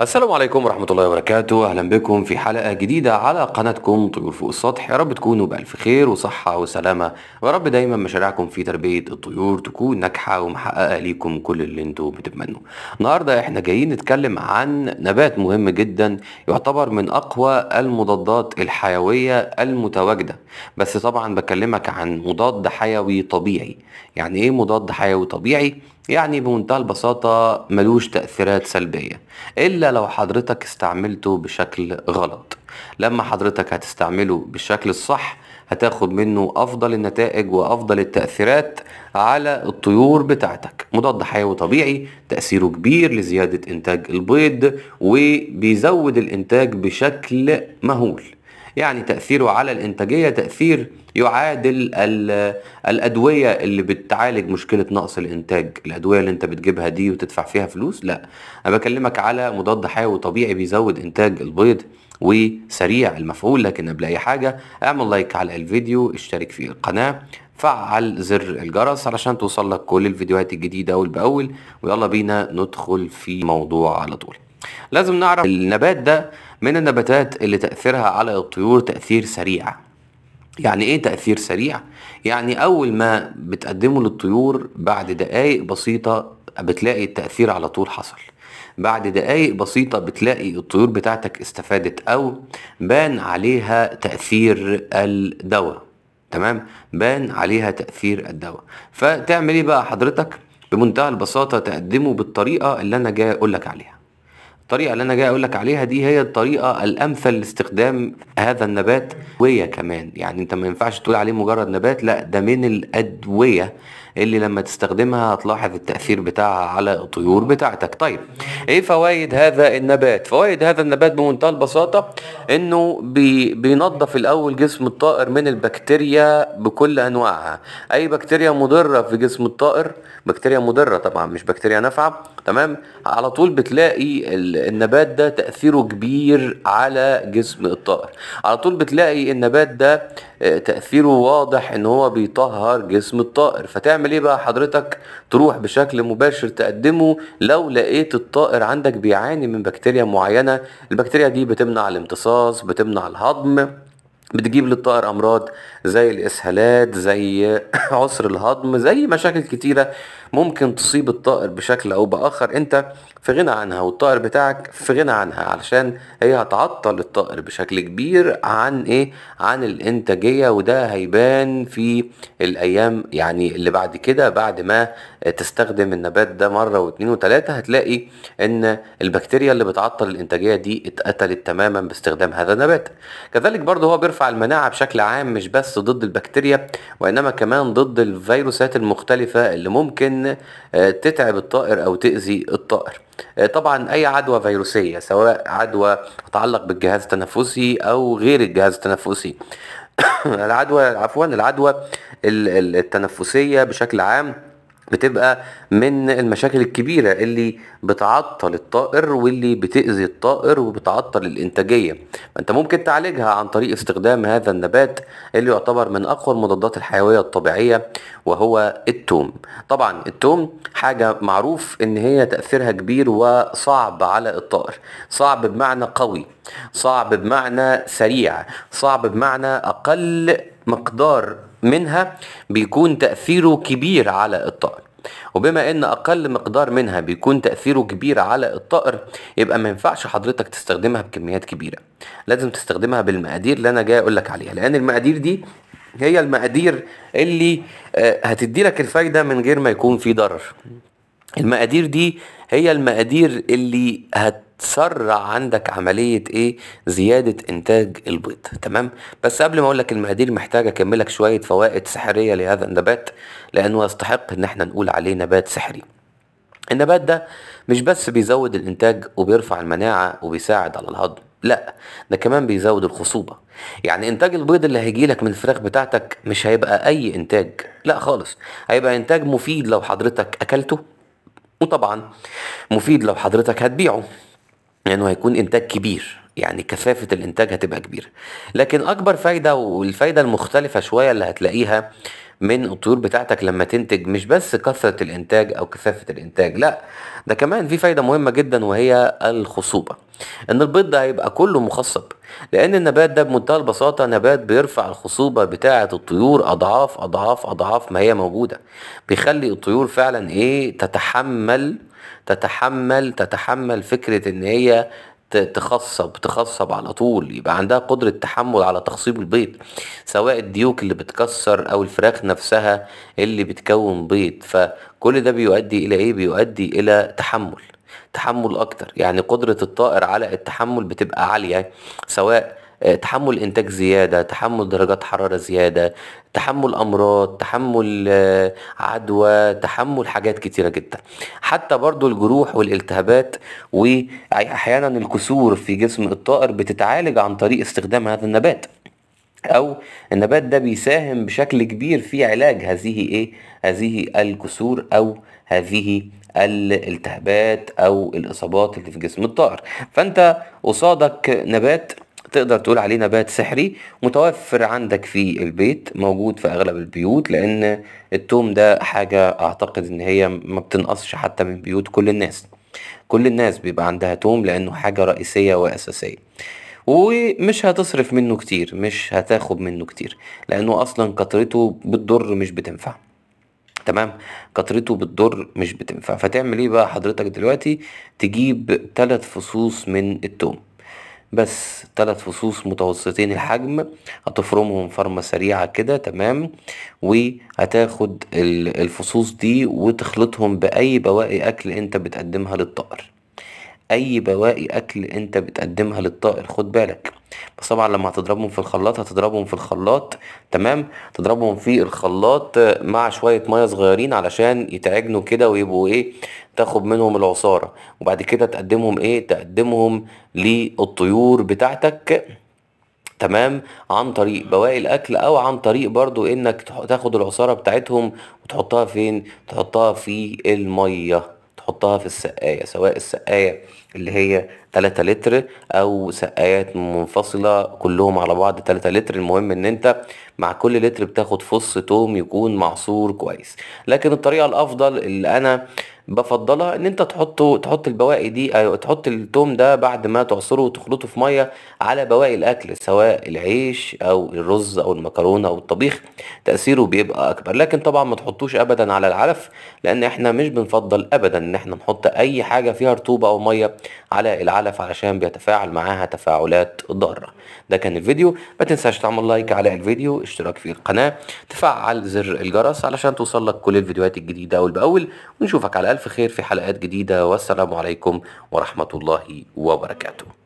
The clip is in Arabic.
السلام عليكم ورحمة الله وبركاته أهلا بكم في حلقة جديدة على قناتكم طيور فوق السطح يا رب تكونوا بألف خير وصحة وسلامة ويا رب دايما مشاريعكم في تربية الطيور تكون ناجحة ومحققة ليكم كل اللي انتوا بتتمنوا النهاردة احنا جايين نتكلم عن نبات مهم جدا يعتبر من أقوى المضادات الحيوية المتواجدة بس طبعا بكلمك عن مضاد حيوي طبيعي يعني ايه مضاد حيوي طبيعي يعني بمنتهى البساطة ملوش تأثيرات سلبية إلا لو حضرتك استعملته بشكل غلط لما حضرتك هتستعمله بالشكل الصح هتاخد منه أفضل النتائج وأفضل التأثيرات على الطيور بتاعتك مضاد حيوي طبيعي تأثيره كبير لزيادة إنتاج البيض وبيزود الإنتاج بشكل مهول يعني تأثيره على الإنتاجية تأثير يعادل الأدوية اللي بتعالج مشكلة نقص الإنتاج الأدوية اللي أنت بتجيبها دي وتدفع فيها فلوس لا أنا بكلمك على مضاد حيوي طبيعي بيزود إنتاج البيض وسريع المفعول لكن قبل أي حاجة اعمل لايك على الفيديو اشترك في القناة فعل زر الجرس علشان توصل لك كل الفيديوهات الجديدة أول بأول ويلا بينا ندخل في موضوع على طول لازم نعرف النبات ده من النباتات اللي تأثيرها على الطيور تأثير سريع يعني ايه تأثير سريع؟ يعني أول ما بتقدمه للطيور بعد دقايق بسيطة بتلاقي التأثير على طول حصل بعد دقايق بسيطة بتلاقي الطيور بتاعتك استفادت أو بان عليها تأثير الدواء تمام بان عليها تأثير الدواء فتعمل ايه بقى حضرتك بمنتهى البساطة تقدمه بالطريقة اللي أنا جاي أقولك عليها الطريقه اللي انا جاي اقول لك عليها دي هي الطريقه الامثل لاستخدام هذا النبات ادويه كمان يعني انت ما ينفعش تقول عليه مجرد نبات لا ده من الادويه اللي لما تستخدمها هتلاحظ التأثير بتاعها على الطيور بتاعتك طيب ايه فوائد هذا النبات فوائد هذا النبات بمنتهى البساطة انه بي بينظف الاول جسم الطائر من البكتيريا بكل انواعها اي بكتيريا مضرة في جسم الطائر بكتيريا مضرة طبعا مش بكتيريا نافعة تمام على طول بتلاقي النبات ده تأثيره كبير على جسم الطائر على طول بتلاقي النبات ده آه، تأثيره واضح ان هو بيطهر جسم الطائر فتعمل ايه بقى حضرتك تروح بشكل مباشر تقدمه لو لقيت الطائر عندك بيعاني من بكتيريا معينة البكتيريا دي بتمنع الامتصاص بتمنع الهضم بتجيب للطائر امراض زي الاسهالات زي عسر الهضم زي مشاكل كتيره ممكن تصيب الطائر بشكل او باخر انت في غنى عنها والطائر بتاعك في غنى عنها علشان هي هتعطل الطائر بشكل كبير عن ايه عن الانتاجيه وده هيبان في الايام يعني اللي بعد كده بعد ما تستخدم النبات ده مره واتنين وتلاته هتلاقي ان البكتيريا اللي بتعطل الانتاجيه دي اتقتلت تماما باستخدام هذا النبات كذلك برضه هو بيرفع المناعه بشكل عام مش بس ضد البكتيريا وانما كمان ضد الفيروسات المختلفه اللي ممكن ان آه، تتعب الطائر او تاذي الطائر آه، طبعا اي عدوى فيروسيه سواء عدوى تتعلق بالجهاز التنفسي او غير الجهاز التنفسي العدوى عفوا العدوى التنفسيه بشكل عام بتبقى من المشاكل الكبيرة اللي بتعطل الطائر واللي بتأذي الطائر وبتعطل الإنتاجية أنت ممكن تعالجها عن طريق استخدام هذا النبات اللي يعتبر من أقوى المضادات الحيوية الطبيعية وهو التوم طبعا التوم حاجة معروف إن هي تأثيرها كبير وصعب على الطائر صعب بمعنى قوي صعب بمعنى سريع صعب بمعنى أقل مقدار منها بيكون تأثيره كبير على الطائر وبما ان اقل مقدار منها بيكون تاثيره كبير على الطائر يبقى ما ينفعش حضرتك تستخدمها بكميات كبيره لازم تستخدمها بالمقادير اللي انا جاي اقول لك عليها لان المقادير دي هي المقادير اللي آه، هتدي لك الفايده من غير ما يكون في ضرر المقادير دي هي المقادير اللي هت تسرع عندك عملية ايه زيادة انتاج البيض تمام بس قبل ما اقول لك المقادير محتاجة اكملك شوية فوائد سحرية لهذا النبات لانه يستحق ان احنا نقول عليه نبات سحري النبات ده مش بس بيزود الانتاج وبيرفع المناعة وبيساعد على الهضم لا ده كمان بيزود الخصوبة يعني انتاج البيض اللي هيجيلك من الفراخ بتاعتك مش هيبقى اي انتاج لا خالص هيبقى انتاج مفيد لو حضرتك اكلته وطبعا مفيد لو حضرتك هتبيعه لانه يعني هيكون انتاج كبير يعني كثافة الانتاج هتبقى كبيرة لكن اكبر فايدة والفايدة المختلفة شوية اللي هتلاقيها من الطيور بتاعتك لما تنتج مش بس كثرة الانتاج او كثافة الانتاج لا ده كمان في فايدة مهمة جدا وهي الخصوبة ان البيض ده هيبقى كله مخصب لان النبات ده بمنتهى البساطة نبات بيرفع الخصوبة بتاعة الطيور اضعاف اضعاف اضعاف ما هي موجودة بيخلي الطيور فعلا ايه تتحمل تتحمل تتحمل فكرة ان هي تخصب تخصب على طول يبقى عندها قدرة تحمل على تخصيب البيض سواء الديوك اللي بتكسر أو الفراخ نفسها اللي بتكون بيض فكل ده بيؤدي إلى إيه بيؤدي إلى تحمل تحمل اكتر يعني قدرة الطائر على التحمل بتبقى عالية سواء آه، تحمل انتاج زياده تحمل درجات حراره زياده تحمل امراض تحمل آه، عدوى تحمل حاجات كتيره جدا حتى برضو الجروح والالتهابات واحيانا الكسور في جسم الطائر بتتعالج عن طريق استخدام هذا النبات او النبات ده بيساهم بشكل كبير في علاج هذه ايه هذه الكسور او هذه الالتهابات او الاصابات اللي في جسم الطائر فانت قصادك نبات تقدر تقول عليه نبات سحري متوفر عندك في البيت موجود في اغلب البيوت لان التوم ده حاجه اعتقد ان هي ما بتنقصش حتى من بيوت كل الناس كل الناس بيبقى عندها توم لانه حاجه رئيسيه واساسيه ومش هتصرف منه كتير مش هتاخد منه كتير لانه اصلا كترته بتضر مش بتنفع تمام كترته بتضر مش بتنفع فتعمل ايه بقى حضرتك دلوقتي تجيب ثلاث فصوص من التوم بس ثلاث فصوص متوسطين الحجم هتفرمهم فرمة سريعة كده تمام وهتاخد الفصوص دي وتخلطهم بأي بواقي أكل أنت بتقدمها للطائر اي بواقي اكل انت بتقدمها للطائر خد بالك بس طبعا لما هتضربهم في الخلاط هتضربهم في الخلاط تمام تضربهم في الخلاط مع شويه ميه صغيرين علشان يتعجنوا كده ويبقوا ايه تاخد منهم العصاره وبعد كده تقدمهم ايه تقدمهم للطيور بتاعتك تمام عن طريق بواقي الاكل او عن طريق برضو انك تاخد العصاره بتاعتهم وتحطها فين تحطها في الميه حطها في السقاية سواء السقاية اللي هي 3 لتر او سقايات منفصلة كلهم على بعض 3 لتر المهم ان انت مع كل لتر بتاخد فص توم يكون معصور كويس لكن الطريقة الافضل اللي انا بفضلها ان انت تحطه تحط البواقي دي أو تحط التوم ده بعد ما تعصره وتخلطه في ميه على بواقي الاكل سواء العيش او الرز او المكرونه او الطبيخ تاثيره بيبقى اكبر لكن طبعا ما تحطوش ابدا على العلف لان احنا مش بنفضل ابدا ان احنا نحط اي حاجه فيها رطوبه او ميه على العلف علشان بيتفاعل معاها تفاعلات ضاره ده كان الفيديو ما تنساش تعمل لايك على الفيديو اشتراك في القناه تفعل زر الجرس علشان توصلك كل الفيديوهات الجديده اول باول ونشوفك على الف ألف خير في حلقات جديدة والسلام عليكم ورحمة الله وبركاته